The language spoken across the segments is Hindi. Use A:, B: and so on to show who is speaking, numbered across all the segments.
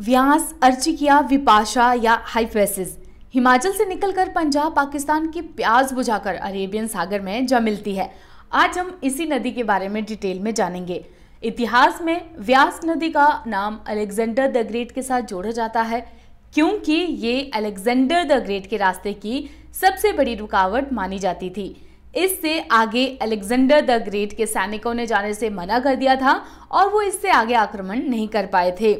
A: व्यास अर्चिकिया विपाशा या हाइफेसिस हिमाचल से निकलकर पंजाब पाकिस्तान की प्याज बुझाकर अरेबियन सागर में जा मिलती है आज हम इसी नदी के बारे में डिटेल में जानेंगे इतिहास में व्यास नदी का नाम अलेक्जेंडर द ग्रेट के साथ जोड़ा जाता है क्योंकि ये अलेक्जेंडर द ग्रेट के रास्ते की सबसे बड़ी रुकावट मानी जाती थी इससे आगे अलेक्जेंडर द ग्रेट के सैनिकों ने जाने से मना कर दिया था और वो इससे आगे आक्रमण नहीं कर पाए थे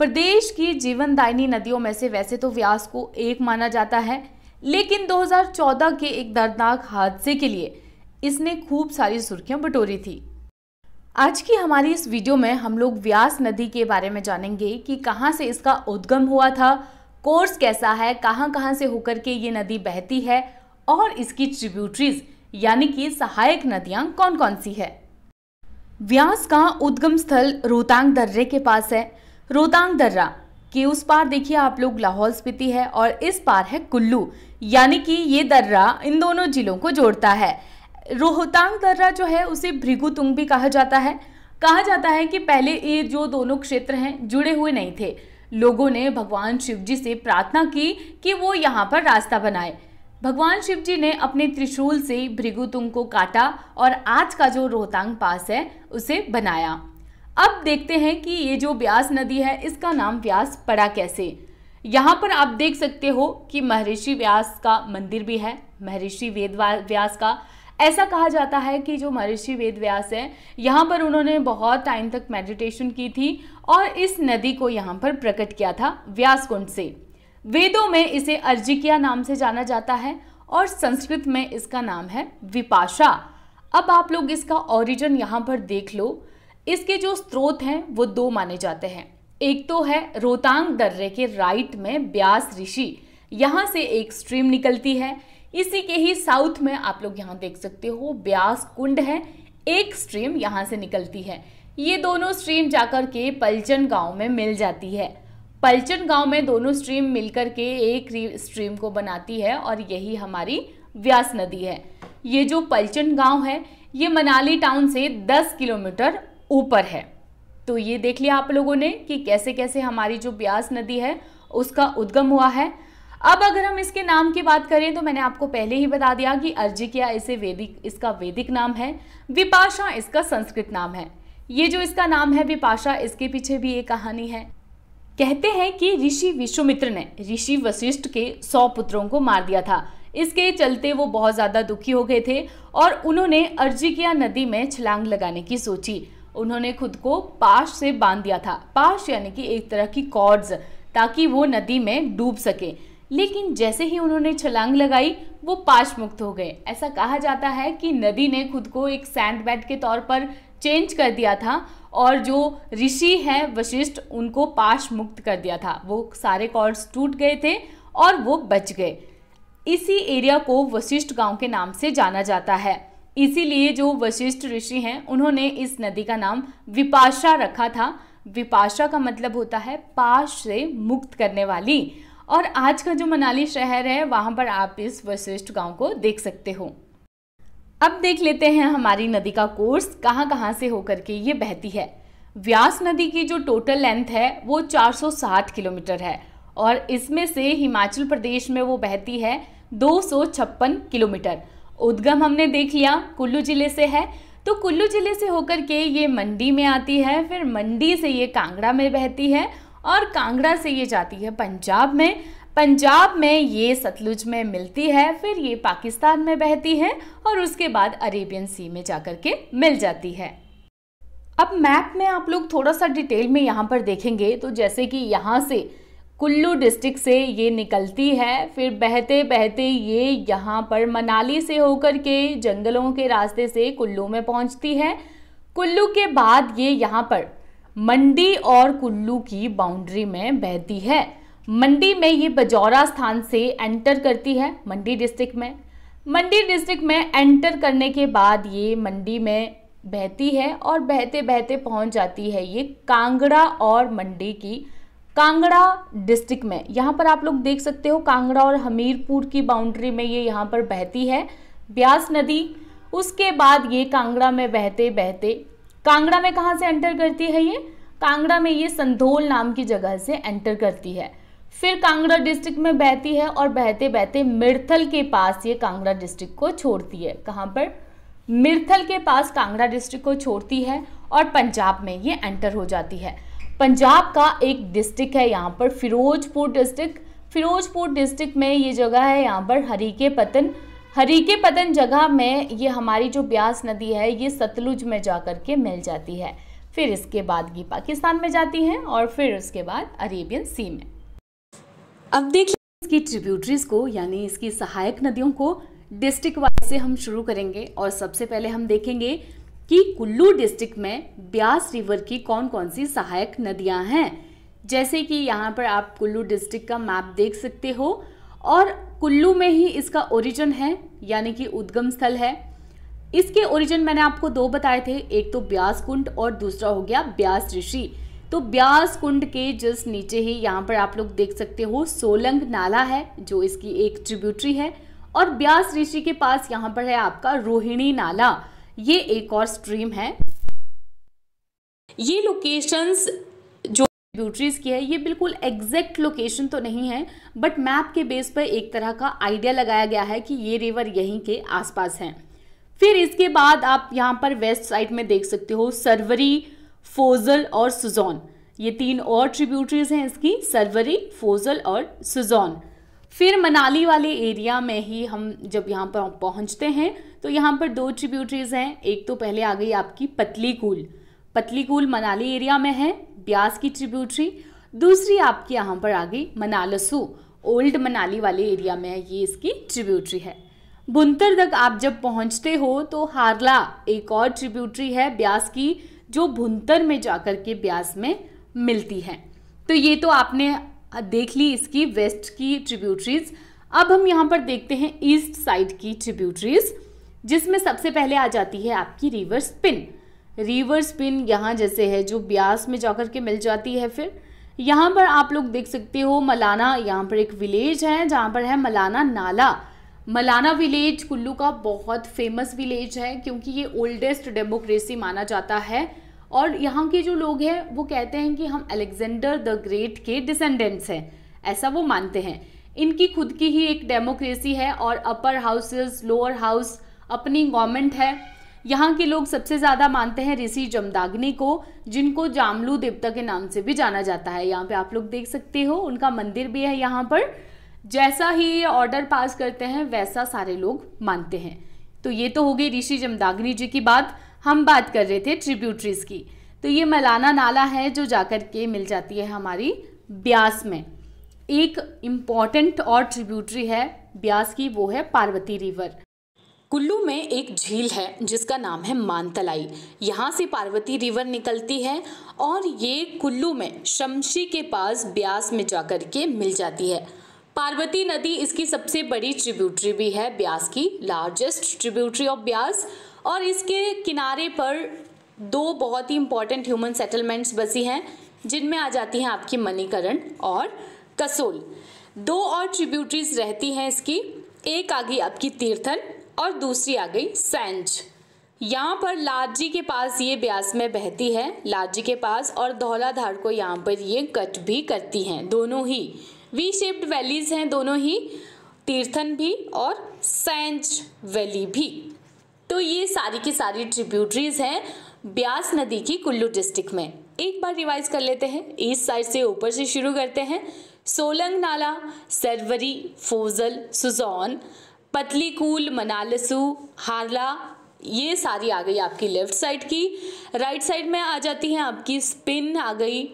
A: प्रदेश की जीवनदायिनी नदियों में से वैसे तो व्यास को एक माना जाता है लेकिन 2014 के एक दर्दनाक हादसे के लिए इसने खूब सारी सुर्खियां बटोरी थी आज की हमारी इस वीडियो में हम लोग व्यास नदी के बारे में जानेंगे कि कहां से इसका उद्गम हुआ था कोर्स कैसा है कहाँ कहां से होकर के ये नदी बहती है और इसकी ट्रिब्यूटरीज यानी कि सहायक नदियां कौन कौन सी है व्यास का उद्गम स्थल रोहतांग दर्रे के पास है रोहतांग दर्रा कि उस पार देखिए आप लोग लाहौल स्पीति है और इस पार है कुल्लू यानी कि ये दर्रा इन दोनों जिलों को जोड़ता है रोहतांग दर्रा जो है उसे भृगुतुंग भी कहा जाता है कहा जाता है कि पहले ये जो दोनों क्षेत्र हैं जुड़े हुए नहीं थे लोगों ने भगवान शिव जी से प्रार्थना की कि वो यहाँ पर रास्ता बनाए भगवान शिव जी ने अपने त्रिशूल से भृगुतुंग को काटा और आज का जो रोहतांग पास है उसे बनाया अब देखते हैं कि ये जो ब्यास नदी है इसका नाम व्यास पड़ा कैसे यहाँ पर आप देख सकते हो कि महर्षि व्यास का मंदिर भी है महर्षि वेद व्यास का ऐसा कहा जाता है कि जो महर्षि वेद व्यास है यहाँ पर उन्होंने बहुत टाइम तक मेडिटेशन की थी और इस नदी को यहाँ पर प्रकट किया था व्यास कुंड से वेदों में इसे अर्जिकिया नाम से जाना जाता है और संस्कृत में इसका नाम है विपाशा अब आप लोग इसका ओरिजिन यहाँ पर देख लो इसके जो स्रोत हैं वो दो माने जाते हैं एक तो है रोहतांग दर्रे के राइट में ब्यास ऋषि यहाँ से एक स्ट्रीम निकलती है इसी के ही साउथ में आप लोग यहाँ देख सकते हो ब्यास कुंड है एक स्ट्रीम यहाँ से निकलती है ये दोनों स्ट्रीम जाकर के पलचन गांव में मिल जाती है पलचन गांव में दोनों स्ट्रीम मिलकर के एक स्ट्रीम को बनाती है और यही हमारी व्यास नदी है ये जो पलचन गांव है ये मनाली टाउन से 10 किलोमीटर ऊपर है तो ये देख लिया आप लोगों ने कि कैसे कैसे हमारी जो ब्यास नदी है उसका उद्गम हुआ है अब अगर हम इसके नाम की बात करें तो मैंने आपको पहले ही बता दिया कि अर्जिकिया इसे वेदिक इसका वेदिक नाम है विपाशा इसका संस्कृत नाम है ये जो इसका नाम है विपाशा इसके पीछे भी ये कहानी है कहते हैं कि ऋषि विश्वमित्र ने ऋषि वशिष्ठ के सौ पुत्रों को मार दिया था इसके चलते वो बहुत ज़्यादा दुखी हो गए थे और उन्होंने अर्जिकिया नदी में छलांग लगाने की सोची उन्होंने खुद को पाश से बांध दिया था पाश यानी कि एक तरह की कॉर्ड्स ताकि वो नदी में डूब सके लेकिन जैसे ही उन्होंने छलांग लगाई वो पाश मुक्त हो गए ऐसा कहा जाता है कि नदी ने खुद को एक सैंड बैट के तौर पर चेंज कर दिया था और जो ऋषि हैं वशिष्ठ उनको पाश मुक्त कर दिया था वो सारे कॉर्ड्स टूट गए थे और वो बच गए इसी एरिया को वशिष्ठ गांव के नाम से जाना जाता है इसीलिए जो वशिष्ठ ऋषि हैं उन्होंने इस नदी का नाम विपाशा रखा था विपाशा का मतलब होता है पाश से मुक्त करने वाली और आज का जो मनाली शहर है वहां पर आप इस वशिष्ठ गांव को देख सकते हो अब देख लेते हैं हमारी नदी का कोर्स कहाँ कहाँ से होकर के ये बहती है व्यास नदी की जो टोटल लेंथ है वो 460 किलोमीटर है और इसमें से हिमाचल प्रदेश में वो बहती है दो किलोमीटर उद्गम हमने देख लिया कुल्लू ज़िले से है तो कुल्लू ज़िले से होकर के ये मंडी में आती है फिर मंडी से ये कांगड़ा में बहती है और कांगड़ा से ये जाती है पंजाब में पंजाब में ये सतलुज में मिलती है फिर ये पाकिस्तान में बहती है और उसके बाद अरेबियन सी में जाकर के मिल जाती है अब मैप में आप लोग थोड़ा सा डिटेल में यहाँ पर देखेंगे तो जैसे कि यहाँ से कुल्लू डिस्ट्रिक्ट से ये निकलती है फिर बहते बहते ये यहाँ पर मनाली से होकर के जंगलों के रास्ते से कुल्लू में पहुँचती है कुल्लू के बाद ये यहाँ पर मंडी और कुल्लू की बाउंड्री में बहती है मंडी में ये बजौरा स्थान से एंटर करती है मंडी डिस्ट्रिक्ट में मंडी डिस्ट्रिक्ट में एंटर करने के बाद ये मंडी में बहती है और बहते बहते पहुंच जाती है ये कांगड़ा और मंडी की कांगड़ा डिस्ट्रिक्ट में यहाँ पर आप लोग देख सकते हो कांगड़ा और हमीरपुर की बाउंड्री में ये यहाँ पर बहती है ब्यास नदी उसके बाद ये कांगड़ा में बहते बहते कांगड़ा में कहाँ से एंटर करती है ये कांगड़ा में ये संधोल नाम की जगह से एंटर करती है फिर कांगड़ा डिस्ट्रिक्ट में बहती है और बहते बहते मिर्थल के पास ये कांगड़ा डिस्ट्रिक्ट को छोड़ती है कहाँ पर मिर्थल के पास कांगड़ा डिस्ट्रिक्ट को छोड़ती है और पंजाब में ये एंटर हो जाती है पंजाब का एक डिस्ट्रिक्ट है यहाँ पर फिरोजपुर डिस्ट्रिक्ट फिरोजपुर डिस्ट्रिक्ट में ये जगह है यहाँ पर हरीके पतन हरीके पतन जगह में ये हमारी जो ब्यास नदी है ये सतलुज में जा कर के मिल जाती है फिर इसके बाद ये पाकिस्तान में जाती है और फिर उसके बाद अरेबियन सी में अब देखिए इसकी ट्रिब्यूटरीज को यानी इसकी सहायक नदियों को डिस्ट्रिक्ट वाइज से हम शुरू करेंगे और सबसे पहले हम देखेंगे कि कुल्लू डिस्ट्रिक्ट में ब्यास रिवर की कौन कौन सी सहायक नदियां हैं जैसे कि यहाँ पर आप कुल्लू डिस्ट्रिक्ट का मैप देख सकते हो और कुल्लू में ही इसका ओरिजिन है यानी कि उद्गम स्थल है इसके ओरिजिन मैंने आपको दो बताए थे एक तो ब्यास कुंड और दूसरा हो गया ब्यास ऋषि तो ब्यास कुंड के जस्ट नीचे ही यहाँ पर आप लोग देख सकते हो सोलंग नाला है जो इसकी एक ट्रिब्यूटरी है और ब्यास ऋषि के पास यहाँ पर है आपका रोहिणी नाला ये एक और स्ट्रीम है ये लोकेशंस जो ट्रिब्यूटरीज की है ये बिल्कुल एग्जैक्ट लोकेशन तो नहीं है बट मैप के बेस पर एक तरह का आइडिया लगाया गया है कि ये रिवर यहीं के आसपास हैं फिर इसके बाद आप यहाँ पर वेस्ट साइड में देख सकते हो सरवरी फोजल और सुजोन ये तीन और ट्रिब्यूटरीज हैं इसकी सरवरी फोजल और सुजोन फिर मनाली वाले एरिया में ही हम जब यहाँ पर पहुँचते हैं तो यहाँ पर दो ट्रिब्यूटरीज हैं एक तो पहले आ गई आपकी पतली कूल पतली कूल मनाली एरिया में है ब्यास की ट्रिब्यूटरी दूसरी आपकी यहाँ पर आ गई मनालसू ओल्ड मनाली वाले एरिया में है ये इसकी ट्रिब्यूटरी है बुनतर तक आप जब पहुँचते हो तो हारला एक और ट्रिब्यूटरी है ब्यास की जो भुंतर में जाकर के ब्यास में मिलती है तो ये तो आपने देख ली इसकी वेस्ट की ट्रिब्यूटरीज़ अब हम यहाँ पर देखते हैं ईस्ट साइड की ट्रिब्यूटरीज़ जिसमें सबसे पहले आ जाती है आपकी रिवर स्पिन रिवर स्पिन यहाँ जैसे है जो ब्यास में जाकर के मिल जाती है फिर यहाँ पर आप लोग देख सकते हो मलाना यहाँ पर एक विलेज है जहाँ पर है मलाना नाला मलाना विलेज कुल्लू का बहुत फेमस विलेज है क्योंकि ये ओल्डेस्ट डेमोक्रेसी माना जाता है और यहाँ के जो लोग हैं वो कहते हैं कि हम अलेक्जेंडर द ग्रेट के डिसेंडेंट्स हैं ऐसा वो मानते हैं इनकी खुद की ही एक डेमोक्रेसी है और अपर हाउसेस लोअर हाउस अपनी गवर्नमेंट है यहाँ के लोग सबसे ज़्यादा मानते हैं ऋषि जमदाग्नि को जिनको जामलू देवता के नाम से भी जाना जाता है यहाँ पे आप लोग देख सकते हो उनका मंदिर भी है यहाँ पर जैसा ही ऑर्डर पास करते हैं वैसा सारे लोग मानते हैं तो ये तो हो गई ऋषि जमदाग्नि जी की बात हम बात कर रहे थे ट्रिब्यूटरीज की तो ये मलाना नाला है जो जाकर के मिल जाती है हमारी ब्यास में एक इम्पॉर्टेंट और ट्रिब्यूटरी है ब्यास की वो है पार्वती रिवर कुल्लू में एक झील है जिसका नाम है मानतलाई यहाँ से पार्वती रिवर निकलती है और ये कुल्लू में शमशी के पास ब्यास में जाकर के मिल जाती है पार्वती नदी इसकी सबसे बड़ी ट्रिब्यूटरी भी है ब्यास की लार्जेस्ट ट्रिब्यूटरी ऑफ ब्यास और इसके किनारे पर दो बहुत ही इंपॉर्टेंट ह्यूमन सेटलमेंट्स बसी हैं जिनमें आ जाती हैं आपकी मणिकरण और कसोल दो और ट्रिब्यूटरीज रहती हैं इसकी एक आ गई आपकी तीर्थन और दूसरी आ गई सेंज यहाँ पर लाजी के पास ये ब्यास में बहती है लाजी के पास और धौलाधार को यहाँ पर ये कट भी करती हैं दोनों ही वी शेप्ड वैलीज हैं दोनों ही तीर्थन भी और सेंच वैली भी तो ये सारी की सारी ट्रिब्यूटरीज हैं ब्यास नदी की कुल्लू डिस्ट्रिक्ट में एक बार रिवाइज कर लेते हैं ईस्ट साइड से ऊपर से शुरू करते हैं सोलंग नाला सरवरी फोजल सुजौन पतलीकूल मनालसू हारला ये सारी आ गई आपकी लेफ्ट साइड की राइट साइड में आ जाती है आपकी स्पिन आ गई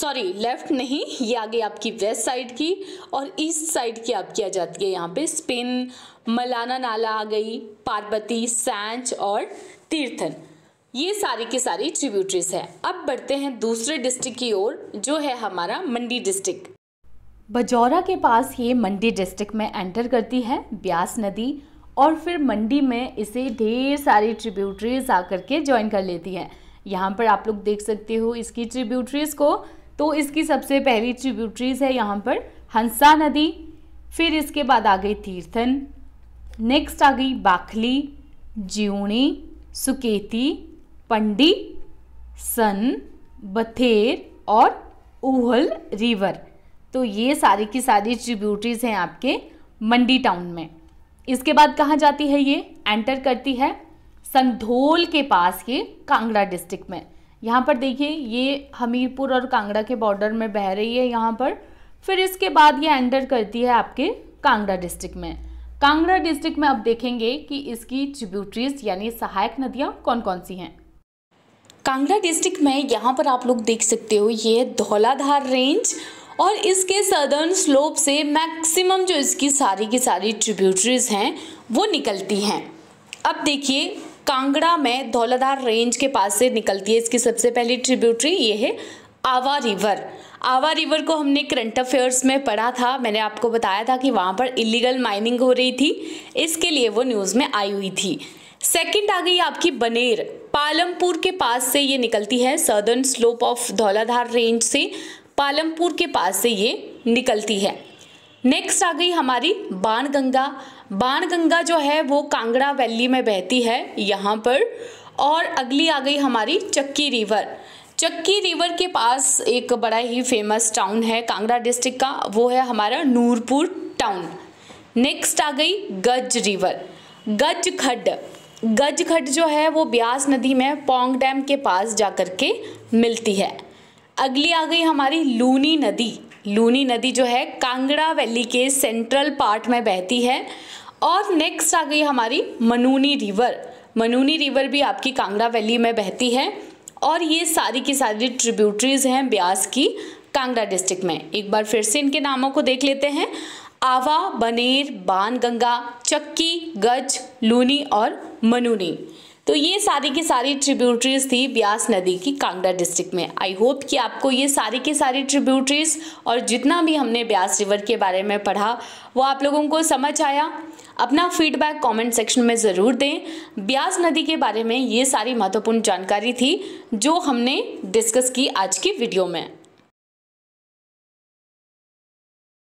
A: सॉरी लेफ्ट नहीं ये आ गई आपकी वेस्ट साइड की और ईस्ट साइड की आपकी आ जाती है यहाँ पे स्पिन मलाना नाला आ गई पार्वती सैंच और तीर्थन ये सारी की सारी ट्रिब्यूटरीज है अब बढ़ते हैं दूसरे डिस्ट्रिक्ट की ओर जो है हमारा मंडी डिस्ट्रिक्ट बजौरा के पास ये मंडी डिस्ट्रिक्ट में एंटर करती है ब्यास नदी और फिर मंडी में इसे ढेर सारी ट्रिब्यूटरीज आकर के ज्वाइन कर लेती हैं यहाँ पर आप लोग देख सकते हो इसकी ट्रिब्यूटरीज को तो इसकी सबसे पहली ट्रिब्यूटरीज है यहाँ पर हंसा नदी फिर इसके बाद आ गई तीर्थन नेक्स्ट आ गई बाखली ज्यूणी सुकेती पंडी सन बथेर और ऊहल रिवर तो ये सारी की सारी ट्रिब्यूटरीज हैं आपके मंडी टाउन में इसके बाद कहाँ जाती है ये एंटर करती है संधोल के पास ये कांगड़ा डिस्ट्रिक्ट में यहाँ पर देखिए ये हमीरपुर और कांगड़ा के बॉर्डर में बह रही है यहाँ पर फिर इसके बाद ये एंटर करती है आपके कांगड़ा डिस्ट्रिक्ट में कांगड़ा डिस्ट्रिक्ट में अब देखेंगे कि इसकी ट्रिब्यूटरीज यानी सहायक नदियाँ कौन कौन सी हैं कांगड़ा डिस्ट्रिक्ट में यहाँ पर आप लोग देख सकते हो ये धौलाधार रेंज और इसके सदर्न स्लोप से मैक्सिमम जो इसकी सारी की सारी ट्रिब्यूटरीज हैं वो निकलती हैं अब देखिए कांगड़ा में धौलाधार रेंज के पास से निकलती है इसकी सबसे पहली ट्रिब्यूटरी ये है आवा रिवर आवा रिवर को हमने करंट अफेयर्स में पढ़ा था मैंने आपको बताया था कि वहाँ पर इलीगल माइनिंग हो रही थी इसके लिए वो न्यूज़ में आई हुई थी सेकंड आ गई आपकी बनेर पालमपुर के पास से ये निकलती है southern slope of Dhauladhar range से पालमपुर के पास से ये निकलती है नेक्स्ट आ गई हमारी बाणगंगा बाणगंगा जो है वो कांगड़ा वैली में बहती है यहाँ पर और अगली आ गई हमारी चक्की रिवर चक्की रिवर के पास एक बड़ा ही फेमस टाउन है कांगड़ा डिस्ट्रिक्ट का वो है हमारा नूरपुर टाउन नेक्स्ट आ गई गज रिवर गज खड्ड गज खड्ड जो है वो ब्यास नदी में पोंग डैम के पास जा कर के मिलती है अगली आ गई हमारी लूनी नदी लूनी नदी जो है कांगड़ा वैली के सेंट्रल पार्ट में बहती है और नेक्स्ट आ गई हमारी मनूनी रिवर मनूनी रिवर भी आपकी कांगड़ा वैली में बहती है और ये सारी की सारी ट्रिब्यूटरीज हैं ब्यास की कांगड़ा डिस्ट्रिक्ट में एक बार फिर से इनके नामों को देख लेते हैं आवा बनेर बानगंगा चक्की गज लूनी और मनूनी तो ये सारी की सारी ट्रिब्यूटरीज थी ब्यास नदी की कांगड़ा डिस्ट्रिक्ट में आई होप कि आपको ये सारी की सारी ट्रिब्यूटरीज और जितना भी हमने ब्यास रिवर के बारे में पढ़ा वो आप लोगों को समझ आया अपना फीडबैक कमेंट सेक्शन में ज़रूर दें ब्यास नदी के बारे में ये सारी महत्वपूर्ण जानकारी थी जो हमने डिस्कस की आज की वीडियो में